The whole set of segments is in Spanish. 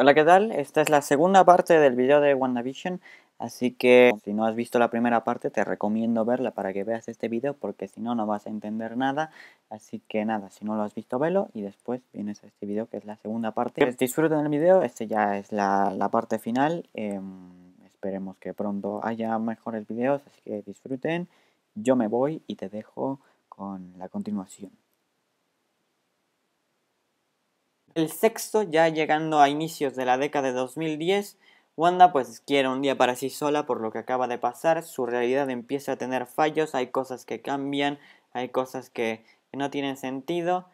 Hola, ¿qué tal? Esta es la segunda parte del video de WandaVision, así que si no has visto la primera parte te recomiendo verla para que veas este video porque si no, no vas a entender nada. Así que nada, si no lo has visto, velo y después vienes a este video que es la segunda parte. disfruten el video, este ya es la, parte final. Em, esperemos que pronto haya mejores videos, así que disfruten. Yo me voy y te dejo con la continuación. El sexto, ya llegando a inicios de la década de 2010, Wanda pues quiere un día para sí sola por lo que acaba de pasar, su realidad empieza a tener fallos, hay cosas que cambian, hay cosas que no tienen sentido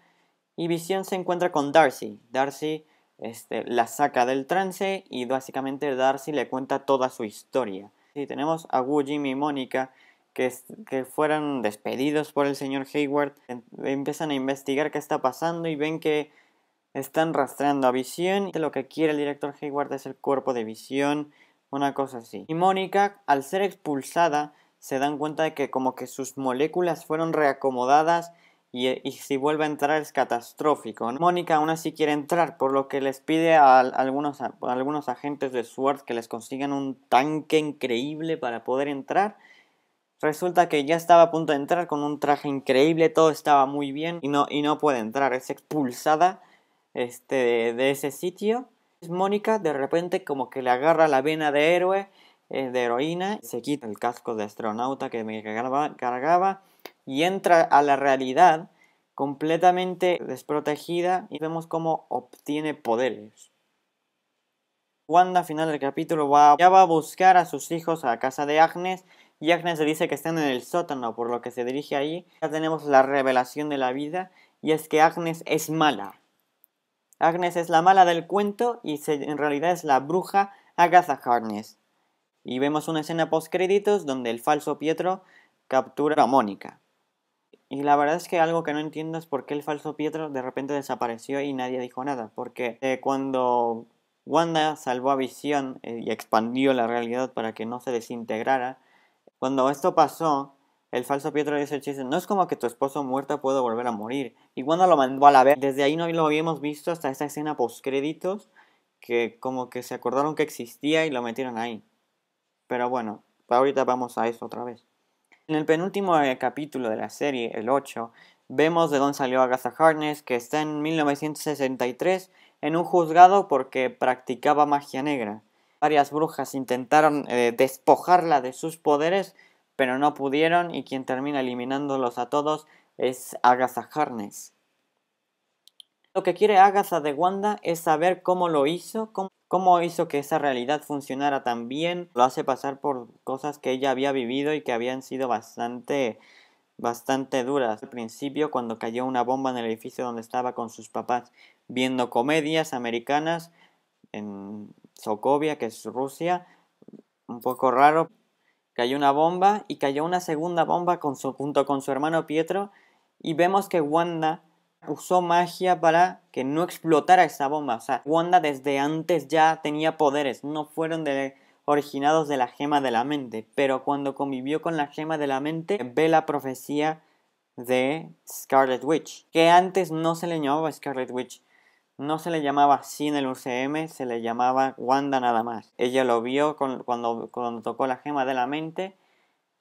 y Visión se encuentra con Darcy. Darcy este, la saca del trance y básicamente Darcy le cuenta toda su historia. Y tenemos a Wu, Jim y Mónica que, que fueron despedidos por el señor Hayward, em, empiezan a investigar qué está pasando y ven que están rastreando a Visión. Lo que quiere el director Hayward es el cuerpo de Visión, una cosa así. Y Mónica, al ser expulsada, se dan cuenta de que como que sus moléculas fueron reacomodadas y, si vuelve a entrar es catastrófico. Mónica aún así quiere entrar, por lo que les pide a, algunos, algunos agentes de SWORD que les consigan un tanque increíble para poder entrar. Resulta que ya estaba a punto de entrar con un traje increíble, todo estaba muy bien y no, y no puede entrar, es expulsada este, de, ese sitio. Mónica de repente como que le agarra la vena de héroe, eh, de heroína, se quita el casco de astronauta que me cargaba, y entra a la realidad completamente desprotegida y vemos cómo obtiene poderes. Wanda al final del capítulo va, ya va a buscar a sus hijos a la casa de Agnes y Agnes le dice que están en el sótano por lo que se dirige ahí. Ya tenemos la revelación de la vida y es que Agnes es mala. Agnes es la mala del cuento y en realidad es la bruja Agatha Harness. Y vemos una escena post créditos donde el falso Pietro captura a Mónica. Y la verdad es que algo que no entiendo es por qué el falso Pietro de repente desapareció y nadie dijo nada. Porque eh, cuando Wanda salvó a Visión eh, y expandió la realidad para que no se desintegrara, cuando esto pasó, el falso Pietro dice el chiste, no es como que tu esposo muerto pueda volver a morir. Y cuando lo mandó a la ver. Desde ahí no lo habíamos visto hasta esa escena créditos. que como que se acordaron que existía y lo metieron ahí. Pero bueno, ahorita vamos a eso otra vez. En el penúltimo eh, capítulo de la serie, el 8, vemos de dónde salió Agatha Harness que está en 1963 en un juzgado porque practicaba magia negra. Varias brujas intentaron eh, despojarla de sus poderes pero no pudieron y quien termina eliminándolos a todos es Agatha Harness. Lo que quiere Agatha de Wanda es saber cómo lo hizo, cómo, cómo hizo que esa realidad funcionara tan bien. Lo hace pasar por cosas que ella había vivido y que habían sido bastante bastante duras. Al principio, cuando cayó una bomba en el edificio donde estaba con sus papás viendo comedias americanas en Sokovia, que es Rusia, un poco raro, Cayó una bomba y cayó una segunda bomba con su, junto con su hermano Pietro y vemos que Wanda usó magia para que no explotara esa bomba. O sea, Wanda desde antes ya tenía poderes, no fueron originados de la gema de la mente, pero cuando convivió con la gema de la mente ve la profecía de Scarlet Witch, que antes no se le llamaba Scarlet Witch, no se le llamaba sin el UCM, se le llamaba Wanda nada más. Ella lo vio cuando, tocó la gema de la mente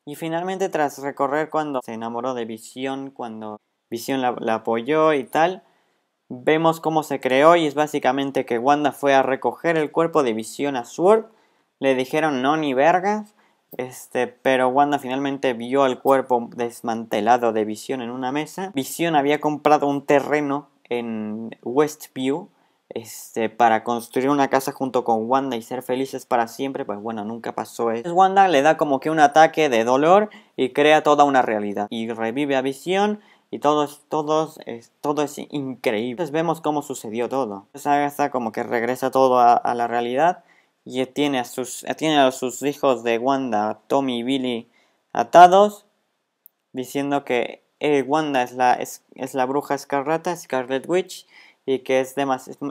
y finalmente tras recorrer cuando se enamoró de Visión, cuando Visión la, apoyó y tal, vemos cómo se creó y es básicamente que Wanda fue a recoger el cuerpo de Visión a Sword, le dijeron no ni vergas, este, pero Wanda finalmente vio el cuerpo desmantelado de Visión en una mesa. Visión había comprado un terreno en Westview este, para construir una casa junto con Wanda y ser felices para siempre, pues bueno, nunca pasó eso. Wanda le da como que un ataque de dolor y crea toda una realidad y revive a Visión y todos, todos, es, todo es increíble. Entonces vemos cómo sucedió todo. Entonces Agatha como que regresa todo a, la realidad y tiene sus, tiene a sus hijos de Wanda, Tommy y Billy, atados, diciendo que eh, Wanda es la, es, la bruja escarlata, Scarlet Witch, y que es,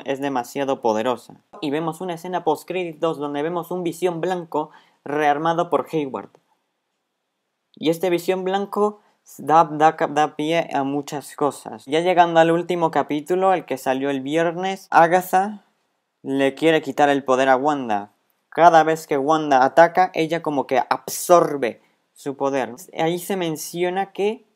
es demasiado poderosa. Y vemos una escena post-créditos donde vemos un visión blanco rearmado por Hayward. Y este visión blanco da, da, da, pie a muchas cosas. Ya llegando al último capítulo, el que salió el viernes, Agatha le quiere quitar el poder a Wanda. Cada vez que Wanda ataca, ella como que absorbe su poder. Ahí se menciona que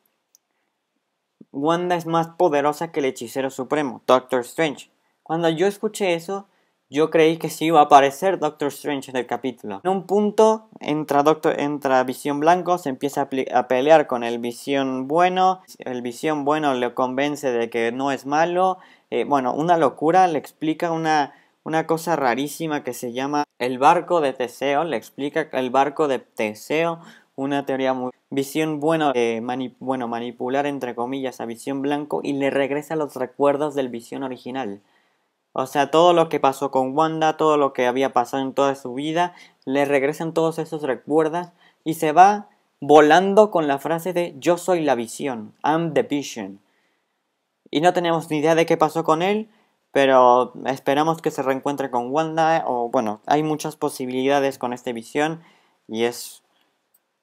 Wanda es más poderosa que el hechicero supremo, Doctor Strange. Cuando yo escuché eso, yo creí que sí iba a aparecer Doctor Strange en el capítulo. En un punto entra, Doctor, entra Visión Blanco, se empieza a, pelear con el Visión Bueno, el Visión Bueno le convence de que no es malo, eh, bueno, una locura, le explica una, una cosa rarísima que se llama el barco de Teseo, le explica el barco de Teseo, una teoría muy, visión bueno, eh, bueno, manipular entre comillas a visión blanco y le regresa los recuerdos del visión original. O sea, todo lo que pasó con Wanda, todo lo que había pasado en toda su vida, le regresan todos esos recuerdos y se va volando con la frase de yo soy la visión, I'm the vision. Y no tenemos ni idea de qué pasó con él, pero esperamos que se reencuentre con Wanda o bueno, hay muchas posibilidades con esta visión y es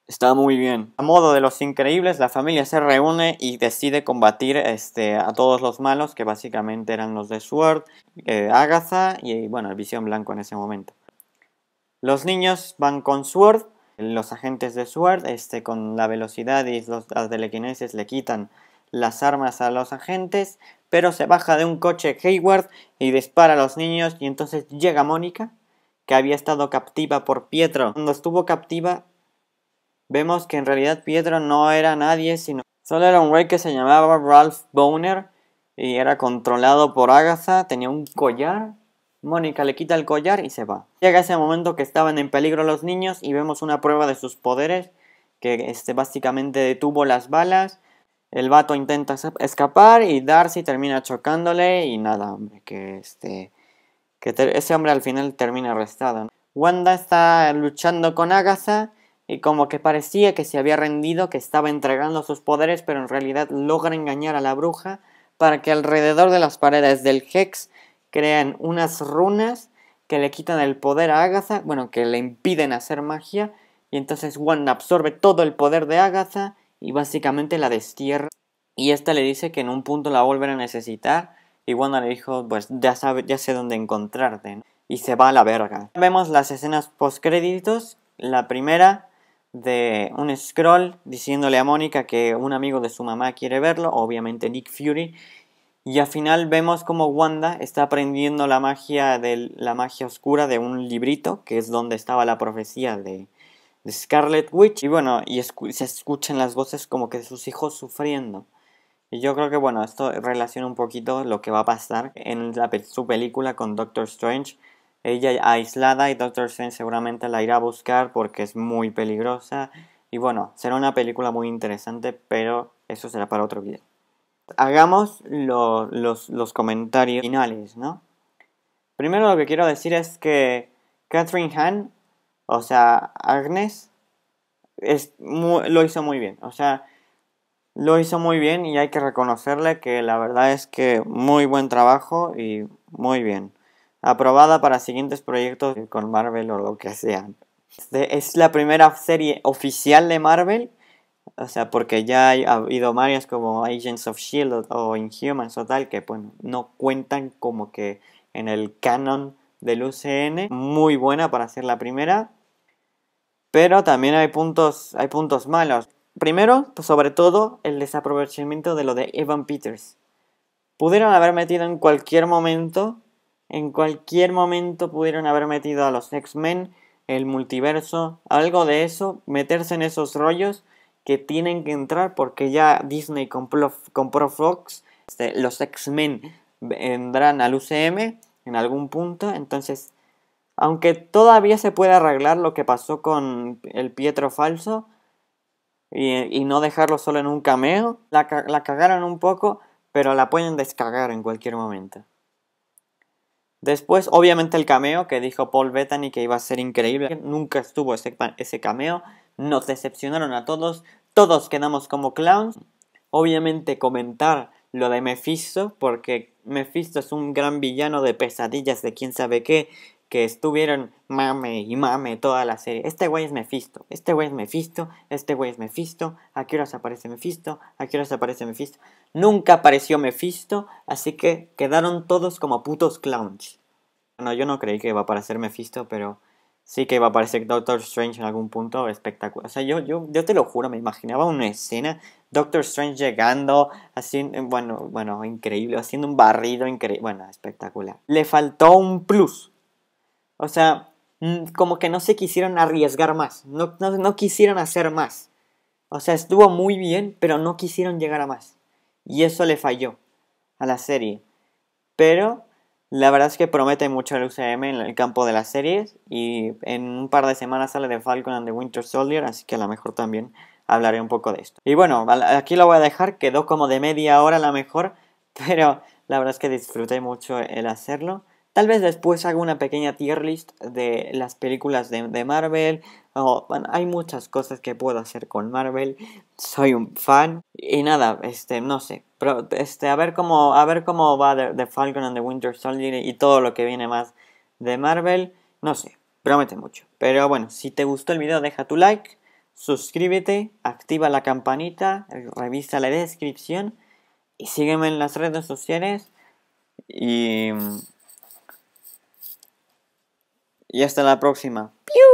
Está muy bien. A modo de los increíbles, la familia se reúne y decide combatir este, a todos los malos, que básicamente eran los de Sword, eh, Agatha y bueno, el Visión Blanco en ese momento. Los niños van con Sword, los agentes de Sword, este, con la velocidad y los, las lequineses le quitan las armas a los agentes, pero se baja de un coche Hayward y dispara a los niños y entonces llega Mónica, que había estado captiva por Pietro. Cuando estuvo captiva, vemos que en realidad Pietro no era nadie, sino solo era un rey que se llamaba Ralph Boner y era controlado por Agatha, tenía un collar. Mónica le quita el collar y se va. Llega ese momento que estaban en peligro los niños y vemos una prueba de sus poderes, que este básicamente detuvo las balas. El vato intenta escapar y Darcy termina chocándole y nada, hombre, que este ese hombre al final termina arrestado. Wanda está luchando con Agatha y como que parecía que se había rendido, que estaba entregando sus poderes, pero en realidad logra engañar a la bruja para que alrededor de las paredes del Hex crean unas runas que le quitan el poder a Agatha, bueno, que le impiden hacer magia, y entonces Wanda absorbe todo el poder de Agatha y básicamente la destierra. Y esta le dice que en un punto la volverá a necesitar, y Wanda le dijo, pues ya, sabe, ya sé dónde encontrarte, y se va a la verga. Vemos las escenas créditos la primera de un scroll diciéndole a Mónica que un amigo de su mamá quiere verlo, obviamente Nick Fury, y al final vemos como Wanda está aprendiendo la magia de la magia oscura de un librito, que es donde estaba la profecía de, Scarlet Witch. Y bueno, y se escuchan las voces como que de sus hijos sufriendo. Y yo creo que bueno, esto relaciona un poquito lo que va a pasar en su película con Doctor Strange, ella aislada y Doctor Strange seguramente la irá a buscar porque es muy peligrosa. Y bueno, será una película muy interesante, pero eso será para otro video. Hagamos los, comentarios finales, ¿no? Primero lo que quiero decir es que Catherine Han, o sea, Agnes, es lo hizo muy bien. O sea, lo hizo muy bien y hay que reconocerle que la verdad es que muy buen trabajo y muy bien aprobada para siguientes proyectos con Marvel o lo que sea. Este, es la primera serie oficial de Marvel, o sea, porque ya ha habido varias como Agents of Shield o, Inhumans o tal que no cuentan como que en el canon del UCN, muy buena para ser la primera. Pero también hay puntos, hay puntos malos. Primero, pues, sobre todo, el desaprovechamiento de lo de Evan Peters. Pudieron haber metido en cualquier momento en cualquier momento pudieron haber metido a los X-Men, el multiverso, algo de eso, meterse en esos rollos que tienen que entrar porque ya Disney compró, Fox, este, los X-Men vendrán al UCM en algún punto, entonces, aunque todavía se puede arreglar lo que pasó con el Pietro falso y, no dejarlo solo en un cameo, la, la cagaron un poco, pero la pueden descargar en cualquier momento. Después, obviamente, el cameo que dijo Paul Bettany que iba a ser increíble. Nunca estuvo ese, ese cameo. Nos decepcionaron a todos. Todos quedamos como clowns. Obviamente, comentar lo de Mephisto, porque Mephisto es un gran villano de pesadillas de quién sabe qué, que estuvieron mame y mame toda la serie. Este güey es Mephisto, este güey es Mephisto, este güey es Mephisto, a qué aparece Mephisto, a qué horas aparece Mephisto. Nunca apareció Mephisto, así que quedaron todos como putos clowns. Bueno, yo no creí que iba a aparecer Mephisto, pero sí que iba a aparecer Doctor Strange en algún punto espectacular. O sea, yo, yo, yo te lo juro, me imaginaba una escena, Doctor Strange llegando, así bueno, bueno, increíble, haciendo un barrido increíble, bueno, espectacular. Le faltó un plus o sea, mm, como que no se quisieron arriesgar más, no, quisieron hacer más. O sea, estuvo muy bien, pero no quisieron llegar a más. Y eso le falló a la serie. Pero la verdad es que promete mucho el UCM en el campo de las series. Y en un par de semanas sale de Falcon and the Winter Soldier, así que a lo mejor también hablaré un poco de esto. Y bueno, aquí lo voy a dejar, quedó como de media hora a lo mejor, pero la verdad es que disfruté mucho el hacerlo. Tal vez después hago una pequeña tier list de las películas de, Marvel. hay muchas cosas que puedo hacer con Marvel. Soy un fan. Y nada, este, no sé. Pero este, a ver cómo, a ver cómo va The, The Falcon and the Winter Soldier y todo lo que viene más de Marvel. No sé, promete mucho. Pero bueno, si te gustó el video, deja tu like, suscríbete, activa la campanita, revisa la descripción y sígueme en las redes sociales. Y y hasta la próxima. ¡Piu!